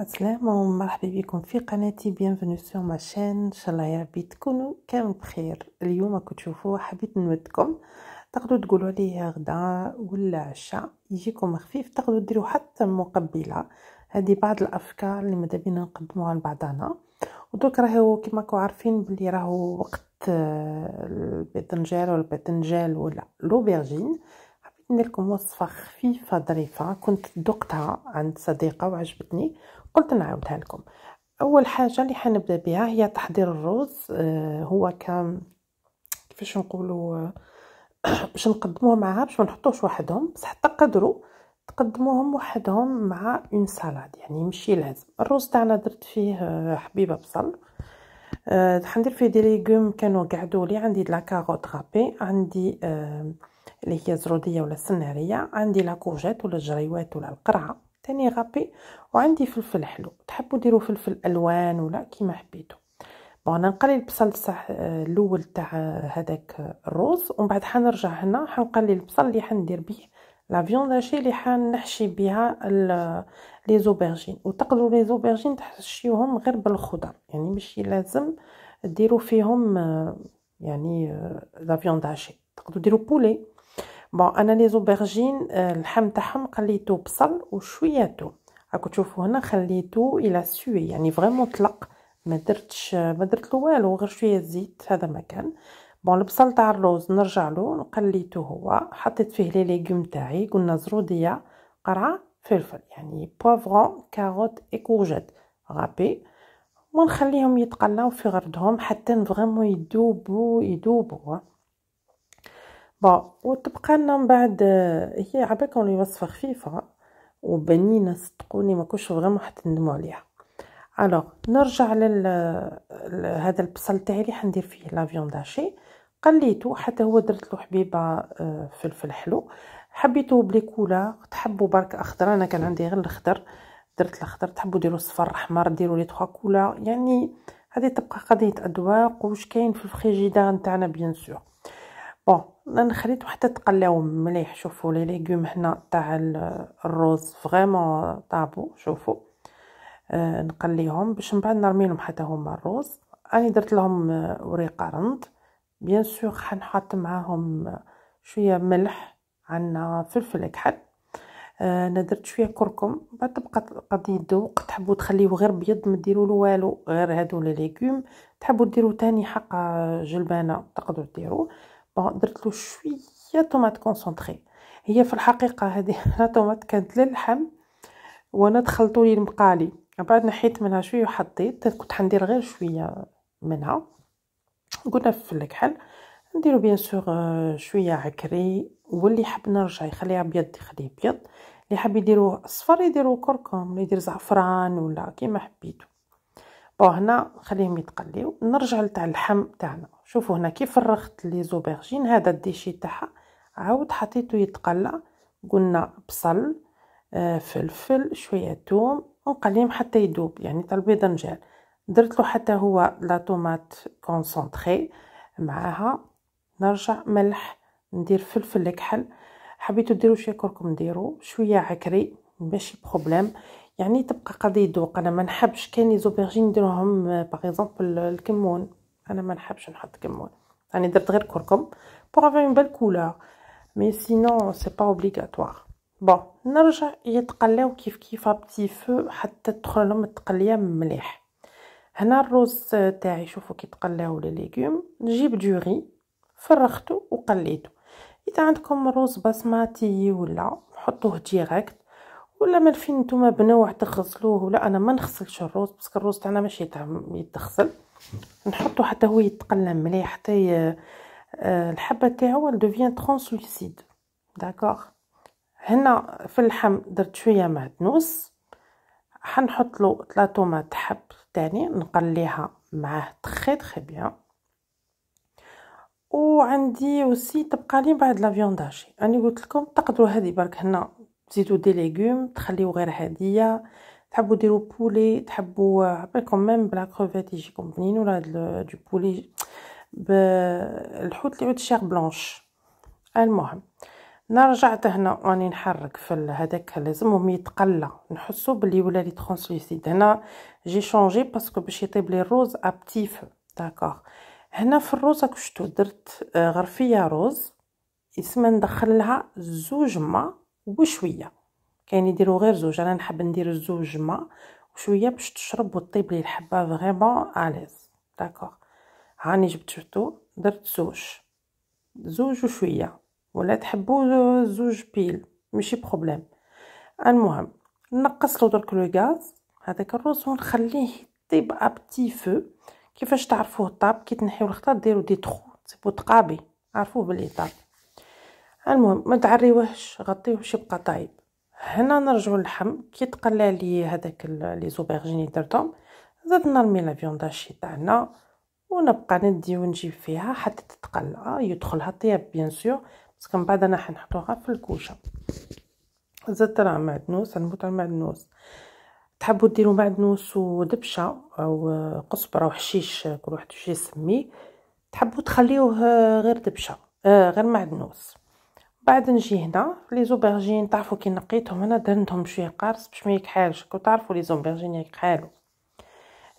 السلام ومرحبا بكم في قناتي بيانفوني سور ما شان ان شاء الله يا ربي تكونوا كامل بخير اليوم تشوفوا حبيت نودكم تقدروا تقولوا لي غدا ولا عشاء يجيكم خفيف تقدروا ديروا حتى مقبله هذه بعض الافكار اللي ماذا بينا نقدموها لبعضنا ودوك راهو كيما راكم عارفين بلي راهو وقت آه، الباذنجان والباذنجان ولا لوبرجين حبيت ندير لكم وصفه خفيفه ظريفه كنت ذقتها عند صديقه وعجبتني قلت نعاودها لكم اول حاجه اللي حنبدا بها هي تحضير الرز آه، هو كان كيفاش نقولوا آه، باش نقدموه معها باش ما نحطوش وحدهم بصح قدروا تقدموهم وحدهم مع اون سالاد يعني ماشي لازم الرز تاعنا درت فيه آه، حبيبه بصل أه حندير فيه دي ليغوم كانوا قعدوا لي عندي لا كاروت غابي عندي اللي هي زروديه ولا السناريه عندي لا كوجيت ولا الجريوات ولا القرعه تاني غابي وعندي فلفل حلو تحبوا ديروا فلفل الوان ولا كيما حبيتوا بون انا نقلي البصل صح آه، الاول تاع آه، هذاك آه، الروز ومن بعد حنرجع هنا حنقلي البصل اللي حندير بيه لا فيوند هاشي اللي حنحشي بها لي زوبرجين وتقدروا لي زوبرجين تحشيوهم غير بالخضر يعني ماشي لازم ديروا فيهم يعني لا فيوند هاشي تقدروا ديروا بولي بون انا لي زوبرجين آه، اللحم تاعهم قليتو بصل وشويه ثوم راكو تشوفوا هنا خليتو الى سوي يعني فريمون طلق ما درتش آه، ما درت له والو غير شويه زيت هذا ما كان بون البصل تاع الروز نرجع له نقليته هو حطيت فيه لي ليغوم تاعي قلنا زروديه قرعه فلفل يعني بوفرون كاروت اي كوجيت غابي ونخليهم يتقلاو في غردهم حتى فريمون يدوبوا يدوبوا بون وتبقى لنا من بعد هي عباك لي وصفه خفيفه وبنينه صدقوني ما غير فريمون حتندموا عليها الوغ نرجع لل هذا البصل تاعي اللي حندير فيه لا فيوند هاشي قليته حتى هو درت له حبيبه آه، فلفل حلو حبيته بليكولا تحبوا برك اخضر انا كان عندي غير الاخضر درت الاخضر تحبوا ديروا صفر احمر ديروا لي تخوا كولا يعني هذه تبقى قضيه اذواق واش كاين في الفريجيدار نتاعنا بيان سور بون انا خليت وحده تقلاو مليح شوفوا لي ليغوم هنا تاع الروز فريمون طابو شوفوا آه، نقليهم باش من بعد نرميلهم حتى هما الروز راني درت لهم آه، وريقه رند بيان سور حنحط معاهم آه، شويه ملح عندنا فلفل اكحل انا درت شويه كركم بعد تبقى قضي الذوق تحبوا تخليوه غير بيض ما ديروا له والو غير هادو لي ليغوم تحبوا ديروا تاني حق جلبانه تقدروا ديروه بون درت له شويه طوماط كونسونطري هي في الحقيقه هذه طوماط كانت للحم وانا دخلتو لي المقالي بعد نحيت منها شويه وحطيت كنت حندير غير شويه منها قلنا في الكحل نديرو بيان سور آه، شويه عكري واللي حب نرجع يخليها ابيض يخليه ابيض اللي حاب يديروه اصفر يديرو كركم اللي يدير زعفران ولا كيما حبيتو بون هنا نخليهم يتقليو نرجع لتاع اللحم تاعنا شوفوا هنا كيف فرغت لي زوبرجين هذا الديشي تاعها عاود حطيته يتقلى قلنا بصل آه فلفل شويه ثوم ونقليهم حتى يذوب يعني تاع البيضنجان درت له حتى هو لا طوماط كونسونطري معاها نرجع ملح ندير فلفل الكحل حبيتو ديروا شويه كركم ديروا شويه عكري ماشي بروبليم يعني تبقى قضيه ذوق انا ما نحبش كاين لي زوبرجين نديرهم باغ اكزومبل الكمون انا ما نحبش نحط كمون يعني درت غير كركم بوغ افي اون بال كولور مي سينو سي با اوبليغاتوار بون نرجع يتقلاو كيف كيف بتي فو حتى تدخل لهم التقليه مليح هنا الروز تاعي شوفوا كي تقلاو لي ليغوم نجيب دوري فرختو وقليتو اذا عندكم رز بسماتي ولا حطوه ديريكت ولا من فين نتوما بنوع تغسلوه ولا انا ما نغسلش الروز باسكو الروز تاعنا ماشي يتغسل نحطو حتى هو يتقلى مليح حتى ي... آه، الحبه تاعو دوفيان ترانسلوسيد داكوغ هنا في اللحم درت شويه معدنوس حنحط له طومات حب تاني نقليها معاه تخي تخي بيان وعندي أوسي تبقى لي بعد لا فيونداشي انا قلت لكم تقدروا هذه برك هنا تزيدوا دي ليغوم تخليو غير هاديه تحبوا ديروا بولي تحبوا عبالكم ميم بلا كروفيت يجيكم بنين ولا دو بولي بالحوت اللي يعود شير بلونش المهم نرجع هنا واني نحرك في هذاك لازمهم يتقلى نحسو بلي ولا لي ترانسليسيد هنا جي شونجي باسكو باش يطيب لي الروز ابتي فو داكوغ هنا في الروز راك شتو درت آه، غرفيه روز اسما ندخل لها زوج ما وشويه كاين يديروا غير زوج انا نحب ندير الزوج ما وشويه باش تشرب وتطيب لي الحبه فريمون اليز داكوغ هاني جبت شفتو درت زوج زوج وشويه ولا تحبوا زوج بيل ماشي بروبليم المهم نقص له درك لو غاز هذاك الروز ونخليه يطيب ابتي فو كيفاش تعرفوه طاب كي تنحيو الخطا ديروا دي تخو تسيبو تقابي عرفوه بلي طاب المهم ما تعريوهش غطيوه يبقى طايب هنا نرجعو للحم كي تقلى لي هذاك لي زوبيرجيني درتهم زاد نرمي لا فيونداشي تاعنا ونبقى ندي ونجيب فيها حتى تتقلى آه، يدخلها طياب بيان سور باسكو من بعد انا حنحطوها في الكوشه زدت راه معدنوس نموت على المعدنوس تحبوا ديروا معدنوس ودبشه او قصبره وحشيش كل واحد شي يسميه تحبوا تخليوه غير دبشه آه، غير معدنوس بعد نجي هنا لي زوبرجين تعرفوا كي نقيتهم انا درتهم شويه قارص باش ما يكحالش كو تعرفوا لي زوبرجين يكحالوا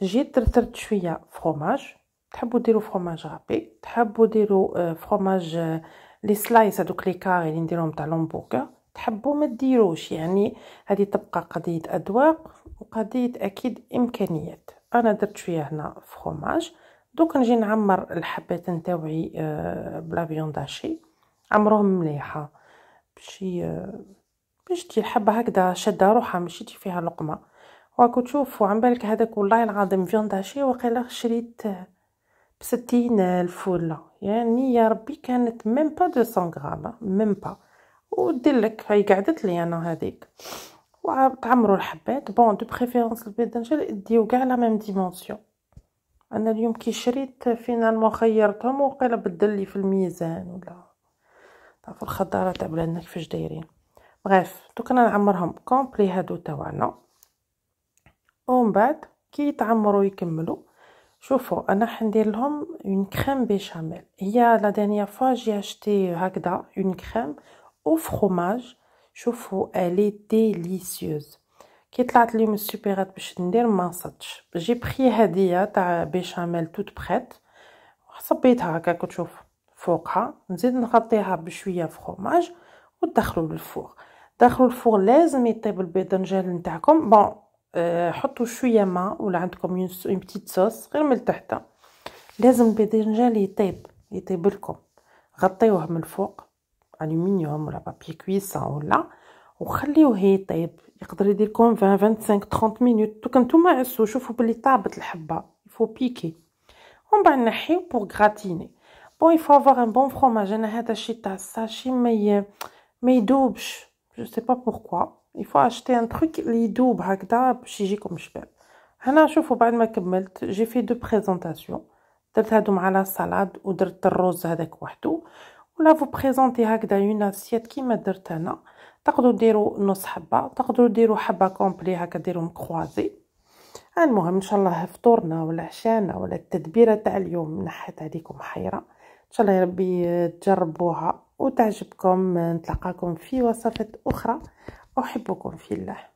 جيت درترت شويه فرماج تحبوا ديروا فرماج رابي تحبوا ديروا آه، فرماج آه، لي سلايس هذوك لي كاري اللي نديرهم تاع لومبوكا تحبوا ما ديروش يعني هذه تبقى قضيه اذواق وقضيه اكيد امكانيات انا درت شويه هنا فرماج دوك نجي نعمر الحبات نتاوعي آه، بلا فيون داشي عمرهم مليحه باش باش تي الحبه هكذا شاده روحها مشيتي فيها لقمه واكو تشوفوا عن بالك هذاك والله العظيم فيوند شي وقيلا شريت بستين الف ولا يعني يا ربي كانت ميم با 200 غرام ميم با ودير لك هي قعدت لي انا هذيك وتعمروا الحبات بون دو بريفيرونس البيدنجل ديو كاع لا ميم ديمونسيون انا اليوم كي شريت فينالمون خيرتهم وقيلا بدل لي في الميزان ولا صافي الخضاره تاع بلادنا كيفاش دايرين بغيف دوك انا نعمرهم كومبلي هادو تاعنا ومن بعد كي يتعمروا يكملوا شوفوا انا حندير لهم اون كريم بيشاميل هي لا ديرنيير فوا جي اشتي هكذا اون كريم او فروماج شوفوا الي ديليسيوز كي طلعت لي من السوبرات باش ندير ما نصدش جي بخي هديه تاع بيشاميل توت بريت صبيتها هكا كتشوفوا فوقها نزيد نغطيها بشويه فخوماج وتدخلوا للفوق دخلوا الفوق لازم يطيب الباذنجان نتاعكم بون أه حطوا شويه ماء ولا عندكم اون بتيت صوص غير من تحت لازم الباذنجان يطيب يطيب لكم غطيوه من الفوق الومنيوم ولا بابي كويسة ولا وخليوه يطيب يقدر يدير لكم 20 25 30 مينوت دوك نتوما عسوا شوفوا بلي طابت الحبه يفو بيكي ومن بعد نحيو بور غراتيني بون يفافور ان بون فروماج انا هذا الشيء تاع الساشي ما ي... ما يدوبش جو سي با بوركوا يفو اشتي ان تروك لي يدوب هكذا باش يجيكم شباب هنا شوفوا بعد ما كملت جي في دو بريزونطاسيون درت هادو مع لا سالاد ودرت الرز هذاك وحده ولا فو بريزونتي هكذا اون اسيت كيما درت انا تقدروا ديروا نص حبه تقدروا ديروا حبه كومبلي هكا ديرهم كروازي المهم ان شاء الله فطورنا ولا عشانا ولا التدبيره تاع اليوم نحت عليكم حيره ان شاء الله يا ربي تجربوها وتعجبكم نتلقاكم في وصفه اخرى احبكم في الله